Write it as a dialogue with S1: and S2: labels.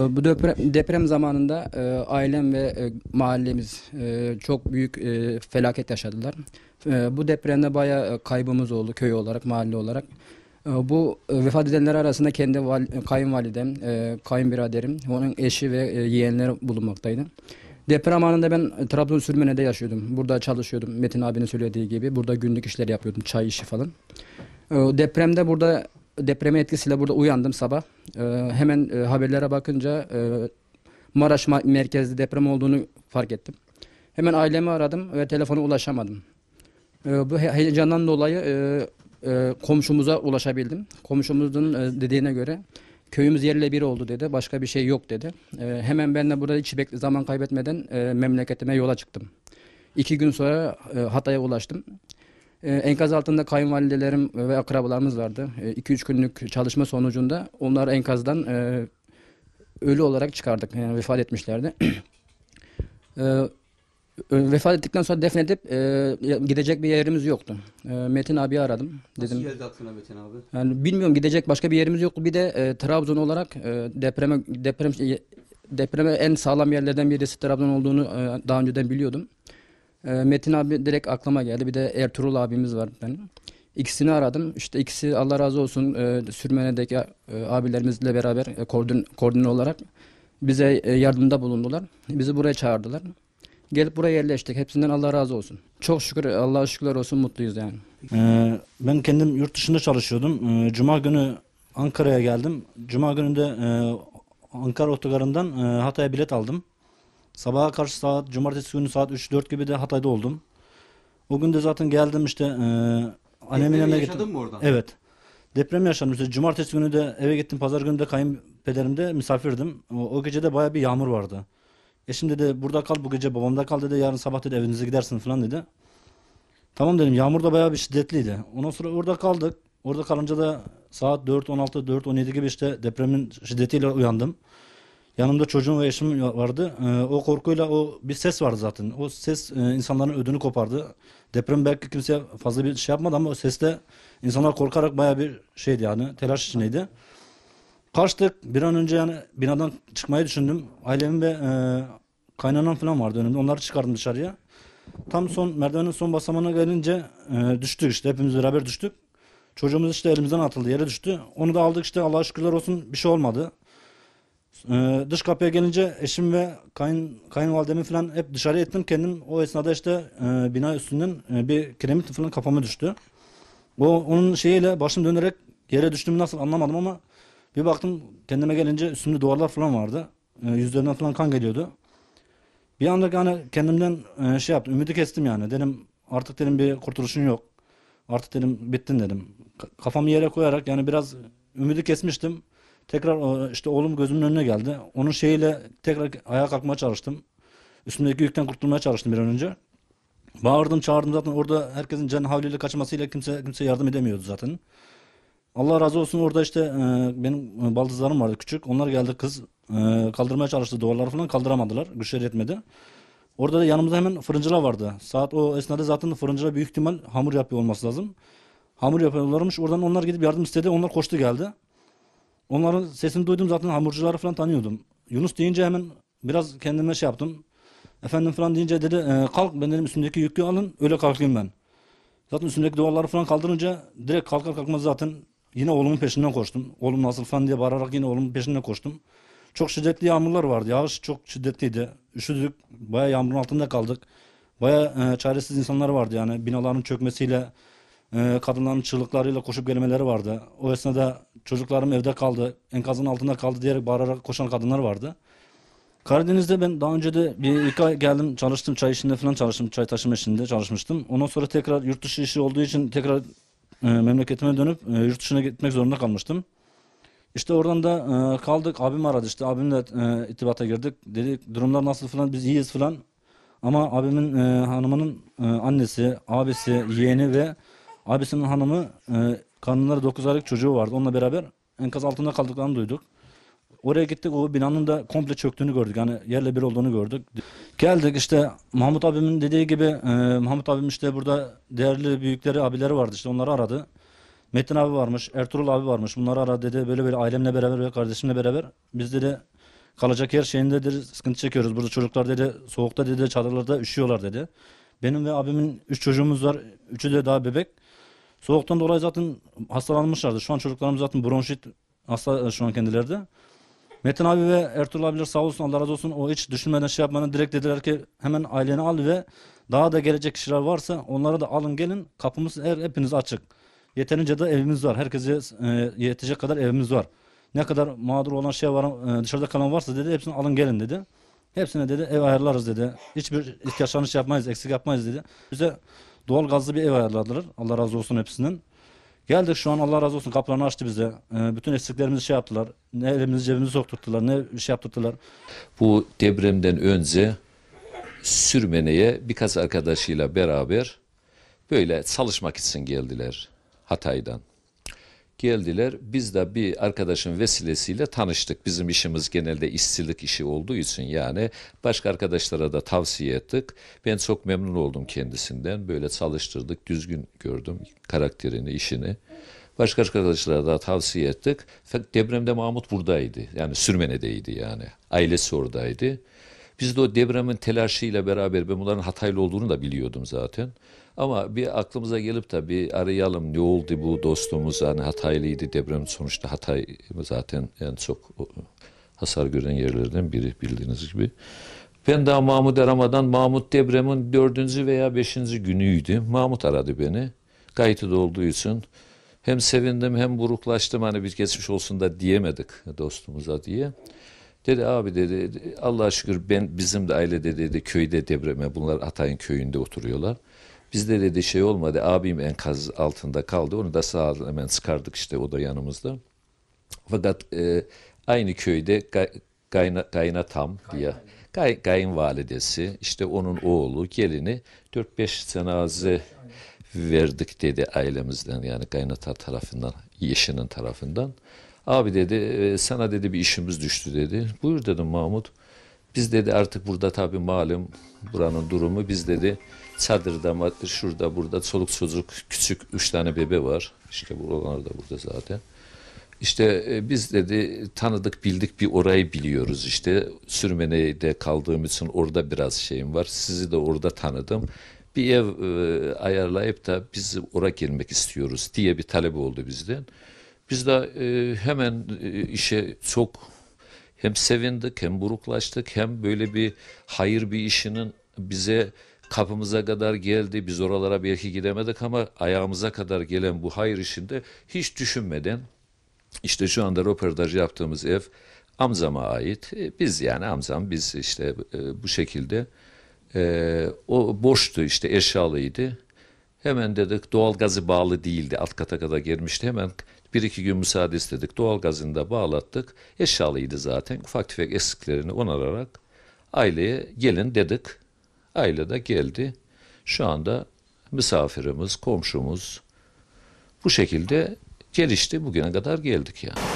S1: Bu deprem, deprem zamanında e, ailem ve e, mahallemiz e, çok büyük e, felaket yaşadılar. E, bu depremde bayağı e, kaybımız oldu köy olarak, mahalle olarak. E, bu e, vefat edenler arasında kendi val, kayınvalidem, e, kayınbiraderim, onun eşi ve e, yeğenleri bulunmaktaydı. Deprem anında ben Trabzon Sürmene'de yaşıyordum. Burada çalışıyordum. Metin abinin söylediği gibi. Burada günlük işler yapıyordum. Çay işi falan. E, depremde burada depremin etkisiyle burada uyandım sabah. E, hemen e, haberlere bakınca e, Maraş merkezli deprem olduğunu fark ettim. Hemen ailemi aradım ve telefona ulaşamadım. E, bu heyecandan dolayı e, e, komşumuza ulaşabildim. Komşumuzun e, dediğine göre köyümüz yerle bir oldu dedi. Başka bir şey yok dedi. E, hemen ben de burada hiç zaman kaybetmeden e, memleketime yola çıktım. İki gün sonra e, Hatay'a ulaştım. E, enkaz altında kayınvalidelerim ve akrabalarımız vardı. 2-3 e, ee, günlük çalışma sonucunda onları enkazdan e, ölü olarak çıkardık. Yani vefat etmişlerdi. e, vefat ettikten sonra defnedip e, gidecek bir yerimiz yoktu. E, Metin abi aradım. Dedim, Nasıl geldi aklına Metin abi? Yani bilmiyorum gidecek başka bir yerimiz yoktu. Bir de e, Trabzon olarak e, depreme deprem şey, depreme en sağlam yerlerden birisi Trabzon olduğunu e, daha önceden biliyordum. Ee, Metin abi direkt aklıma geldi. Bir de Ertuğrul abimiz var benim. İkisini aradım. İşte ikisi Allah razı olsun e, Sürmene'deki e, abilerimizle beraber e, koordin, koordine olarak bize e, yardımda bulundular. Bizi buraya çağırdılar. Gelip buraya yerleştik. Hepsinden Allah razı olsun. Çok şükür Allah'a şükürler olsun mutluyuz yani.
S2: Ee, ben kendim yurt dışında çalışıyordum. Ee, Cuma günü Ankara'ya geldim. Cuma gününde e, Ankara otogarından e, Hatay'a bilet aldım. Sabaha karşı saat cumartesi günü saat 3-4 gibi de Hatay'da oldum. O gün de zaten geldim işte e, annemin yanına gittim. yaşadın mı oradan? Evet. Deprem yaşandım. İşte cumartesi günü de eve gittim. Pazar günü de kayınpederimde misafirdim. O, o gece de baya bir yağmur vardı. Eşim dedi burada kal bu gece babamda kal dedi. Yarın sabah dedi evinize gidersin falan dedi. Tamam dedim yağmur da baya bir şiddetliydi. Ondan sonra orada kaldık. Orada kalınca da saat 4.16, 4.17 gibi işte depremin şiddetiyle uyandım. Yanımda çocuğum ve eşim vardı. E, o korkuyla o bir ses vardı zaten. O ses e, insanların ödünü kopardı. Deprem belki kimseye fazla bir şey yapmadı ama o sesle insanlar korkarak baya bir şeydi yani telaş içindeydi. Kaçtık. Bir an önce yani binadan çıkmayı düşündüm. Ailemin ve e, kaynanam falan vardı önümde. Onları çıkardım dışarıya. Tam son merdivenin son basamağına gelince e, düştük işte. Hepimiz beraber düştük. Çocuğumuz işte elimizden atıldı yere düştü. Onu da aldık işte Allah'a şükürler olsun bir şey olmadı. Ee, dış kapıya gelince eşim ve kayın, kayınvalidemi falan hep dışarı ettim. Kendim o esnada işte e, bina üstünden e, bir kiremit falan kafama düştü. O onun şeyiyle başım dönerek yere düştüğümü nasıl anlamadım ama bir baktım kendime gelince üstümde duvarlar falan vardı. E, yüzlerinden falan kan geliyordu. Bir anda yani kendimden e, şey yaptım. Ümidi kestim yani. Dedim artık dedim bir kurtuluşun yok. Artık dedim bittin dedim. Kafamı yere koyarak yani biraz ümidi kesmiştim. Tekrar işte oğlum gözümün önüne geldi. Onun şeyiyle tekrar ayağa kalkmaya çalıştım. Üstümdeki yükten kurtulmaya çalıştım bir an önce. Bağırdım çağırdım zaten orada herkesin can havliyle kaçmasıyla kimse kimse yardım edemiyordu zaten. Allah razı olsun orada işte e, benim e, baldızlarım vardı küçük. Onlar geldi kız e, kaldırmaya çalıştı duvarları falan kaldıramadılar. Güçleri yetmedi. Orada da yanımızda hemen fırıncılar vardı. Saat o esnada zaten fırıncılar büyük ihtimal hamur yapıyor olması lazım. Hamur yapıyorlarmış. Oradan onlar gidip yardım istedi. Onlar koştu geldi. Onların sesini duydum zaten hamurcuları falan tanıyordum. Yunus deyince hemen biraz kendime şey yaptım. Efendim falan deyince dedi e, kalk ben dedim üstümdeki yükü alın öyle kalkayım ben. Zaten üstümdeki duvarları falan kaldırınca direkt kalkar kalkmaz zaten yine oğlumun peşinden koştum. Oğlum nasıl falan diye bağırarak yine oğlumun peşinden koştum. Çok şiddetli yağmurlar vardı. Yağış çok şiddetliydi. Üşüdük. Baya yağmurun altında kaldık. Baya e, çaresiz insanlar vardı yani. Binaların çökmesiyle, e, kadınların çığlıklarıyla koşup gelmeleri vardı. O esnada çocuklarım evde kaldı, enkazın altında kaldı diyerek bağırarak koşan kadınlar vardı. Karadeniz'de ben daha önce de bir iki geldim çalıştım çay işinde falan çalıştım çay taşıma işinde çalışmıştım. Ondan sonra tekrar yurt dışı işi olduğu için tekrar e, memleketime dönüp e, yurt dışına gitmek zorunda kalmıştım. İşte oradan da e, kaldık abim aradı işte abimle e, itibata girdik. Dedi durumlar nasıl falan biz iyiyiz falan. Ama abimin e, hanımının e, annesi, abisi, yeğeni ve abisinin hanımı e, Kadınları 9 aylık çocuğu vardı. Onunla beraber enkaz altında kaldıklarını duyduk. Oraya gittik o binanın da komple çöktüğünü gördük. Yani yerle bir olduğunu gördük. Geldik işte Mahmut abimin dediği gibi e, Mahmut abim işte burada değerli büyükleri abileri vardı işte onları aradı. Metin abi varmış, Ertuğrul abi varmış. Bunları aradı dedi böyle böyle ailemle beraber ve kardeşimle beraber biz dedi kalacak her şeyinde dedi sıkıntı çekiyoruz. Burada çocuklar dedi soğukta dedi çadırlarda üşüyorlar dedi. Benim ve abimin üç çocuğumuz var. Üçü de daha bebek. Soğuktan dolayı zaten hastalanmışlardı. Şu an çocuklarımız zaten bronşit hasta e, şu an kendilerde. Metin abi ve Ertuğrul abiler sağ olsun Allah razı olsun o hiç düşünmeden şey yapmadan direkt dediler ki hemen aileni al ve daha da gelecek kişiler varsa onlara da alın gelin kapımız her hepiniz açık. Yeterince de evimiz var. Herkese e, yetecek kadar evimiz var. Ne kadar mağdur olan şey var e, dışarıda kalan varsa dedi hepsini alın gelin dedi. Hepsine dedi ev ayarlarız dedi. Hiçbir ihtiyaçlarını şey yapmayız eksik yapmayız dedi. Bize Doğal gazlı bir ev ayarladılar. Allah razı olsun hepsinin. Geldik şu an Allah razı olsun kapılarını açtı bize. Ee, bütün eksiklerimizi şey yaptılar. Ne elimizi cebimizi sokturttular ne şey yaptırdılar.
S3: Bu depremden önce Sürmene'ye birkaç arkadaşıyla beraber böyle çalışmak için geldiler Hatay'dan. Geldiler biz de bir arkadaşın vesilesiyle tanıştık. Bizim işimiz genelde işçilik işi olduğu için yani başka arkadaşlara da tavsiye ettik. Ben çok memnun oldum kendisinden. Böyle çalıştırdık, düzgün gördüm karakterini, işini. Başka arkadaşlara da tavsiye ettik. Depremde Mahmut buradaydı. Yani Sürmene'deydi yani. Ailesi oradaydı. Biz de o depremin telaşıyla beraber ben bunların Hataylı olduğunu da biliyordum zaten. Ama bir aklımıza gelip de bir arayalım ne oldu bu dostumuz hani Hataylıydı deprem sonuçta Hatay zaten yani çok hasar gören yerlerden biri bildiğiniz gibi. Ben daha Mahmut aramadan Mahmut depremin dördüncü veya beşinci günüydü. Mahmut aradı beni. Kayıtı da olduğu için hem sevindim hem buruklaştım hani bir geçmiş olsun da diyemedik dostumuza diye. Dedi abi dedi Allah'a şükür ben bizim de ailede dedi köyde depreme bunlar Atay'ın köyünde oturuyorlar. Bizde dedi şey olmadı abim enkaz altında kaldı onu da sağ hemen çıkardık işte o da yanımızda. Fakat e, aynı köyde kayna, tam diye kay, kayınvalidesi işte onun oğlu gelini 4-5 senazı verdik dedi ailemizden yani kaynata tarafından yeşinin tarafından. Abi dedi e, sana dedi bir işimiz düştü dedi. Buyur dedim Mahmut. Biz dedi artık burada tabi malum buranın durumu biz dedi çadırda şurada burada soluk çocuk küçük üç tane bebe var. İşte buralar da burada zaten. İşte e, biz dedi tanıdık bildik bir orayı biliyoruz işte. Sürmene'de kaldığım için orada biraz şeyim var. Sizi de orada tanıdım. Bir ev e, ayarlayıp da biz oraya gelmek istiyoruz diye bir talep oldu bizden. Biz de e, hemen e, işe çok hem sevindik hem buruklaştık hem böyle bir hayır bir işinin bize kapımıza kadar geldi. Biz oralara belki gidemedik ama ayağımıza kadar gelen bu hayır işinde hiç düşünmeden işte şu anda röportaj yaptığımız ev amzama ait. E, biz yani amzam biz işte e, bu şekilde e, o boştu işte eşyalıydı. Hemen dedik doğalgazı bağlı değildi. Alt kata kadar girmişti. Hemen bir iki gün müsaade istedik. Doğalgazını da bağlattık. Eşyalıydı zaten. Ufak tefek eksiklerini onararak aileye gelin dedik. Aile de geldi. Şu anda misafirimiz, komşumuz bu şekilde gelişti. Bugüne kadar geldik yani.